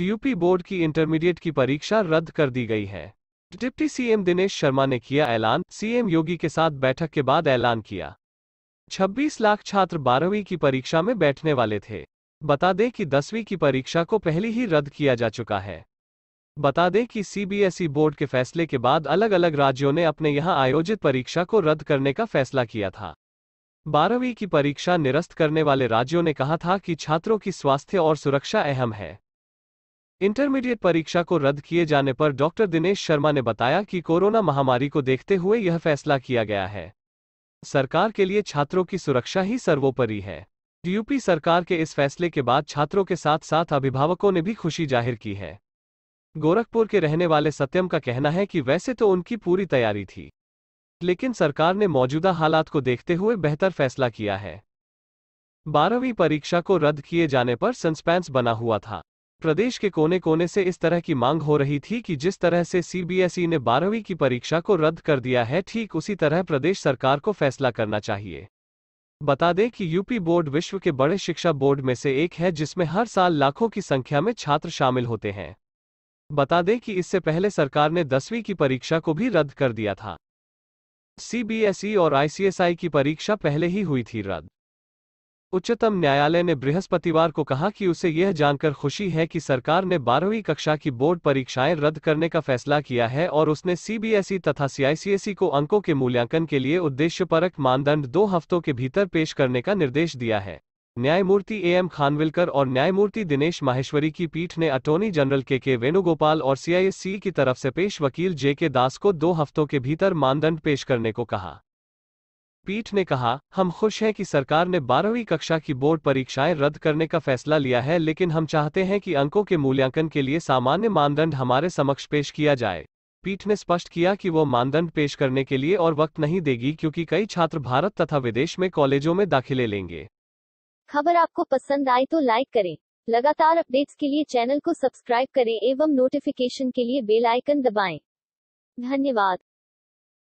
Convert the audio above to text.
UP board की intermediate की परीक्षा रद्द कर दी गई है डिप्टी सीएम दिनेश शर्मा ने किया ऐलान सीएम योगी के साथ बैठक के बाद ऐलान किया 26 लाख छात्र बारहवीं की परीक्षा में बैठने वाले थे बता दें कि दसवीं की परीक्षा को पहले ही रद्द किया जा चुका है बता दें कि सीबीएसई बोर्ड के फैसले के बाद अलग अलग राज्यों ने अपने यहां आयोजित परीक्षा को रद्द करने का फैसला किया था बारहवीं की परीक्षा निरस्त करने वाले राज्यों ने कहा था कि छात्रों की स्वास्थ्य और सुरक्षा अहम है इंटरमीडिएट परीक्षा को रद्द किए जाने पर डॉक्टर दिनेश शर्मा ने बताया कि कोरोना महामारी को देखते हुए यह फैसला किया गया है सरकार के लिए छात्रों की सुरक्षा ही सर्वोपरि है यूपी सरकार के इस फैसले के बाद छात्रों के साथ साथ अभिभावकों ने भी खुशी जाहिर की है गोरखपुर के रहने वाले सत्यम का कहना है कि वैसे तो उनकी पूरी तैयारी थी लेकिन सरकार ने मौजूदा हालात को देखते हुए बेहतर फैसला किया है बारहवीं परीक्षा को रद्द किए जाने पर सस्पेंस बना हुआ था प्रदेश के कोने कोने से इस तरह की मांग हो रही थी कि जिस तरह से सीबीएसई e ने बारहवीं की परीक्षा को रद्द कर दिया है ठीक उसी तरह प्रदेश सरकार को फैसला करना चाहिए बता दें कि यूपी बोर्ड विश्व के बड़े शिक्षा बोर्ड में से एक है जिसमें हर साल लाखों की संख्या में छात्र शामिल होते हैं बता दें कि इससे पहले सरकार ने दसवीं की परीक्षा को भी रद्द कर दिया था सीबीएसई e और आईसीएसआई की परीक्षा पहले ही हुई थी रद्द उच्चतम न्यायालय ने बृहस्पतिवार को कहा कि उसे यह जानकर खुशी है कि सरकार ने बारहवीं कक्षा की बोर्ड परीक्षाएं रद्द करने का फैसला किया है और उसने सीबीएसई तथा सीआईसीएसई को अंकों के मूल्यांकन के लिए उद्देश्यपरक मानदंड दो हफ्तों के भीतर पेश करने का निर्देश दिया है न्यायमूर्ति ए एम खानविलकर और न्यायमूर्ति दिनेश माहेश्वरी की पीठ ने अटॉर्नी जनरल के के वेणुगोपाल और सीआईएससी की तरफ से पेश वकील जे के दास को दो हफ्तों के भीतर मानदंड पेश करने को कहा पीठ ने कहा हम खुश हैं कि सरकार ने बारहवीं कक्षा की बोर्ड परीक्षाएं रद्द करने का फैसला लिया है लेकिन हम चाहते हैं कि अंकों के मूल्यांकन के लिए सामान्य मानदंड हमारे समक्ष पेश किया जाए पीठ ने स्पष्ट किया कि वो मानदंड पेश करने के लिए और वक्त नहीं देगी क्योंकि कई छात्र भारत तथा विदेश में कॉलेजों में दाखिले लेंगे खबर आपको पसंद आई तो लाइक करें लगातार अपडेट्स के लिए चैनल को सब्सक्राइब करें एवं नोटिफिकेशन के लिए बेल आइकन दबाएं। धन्यवाद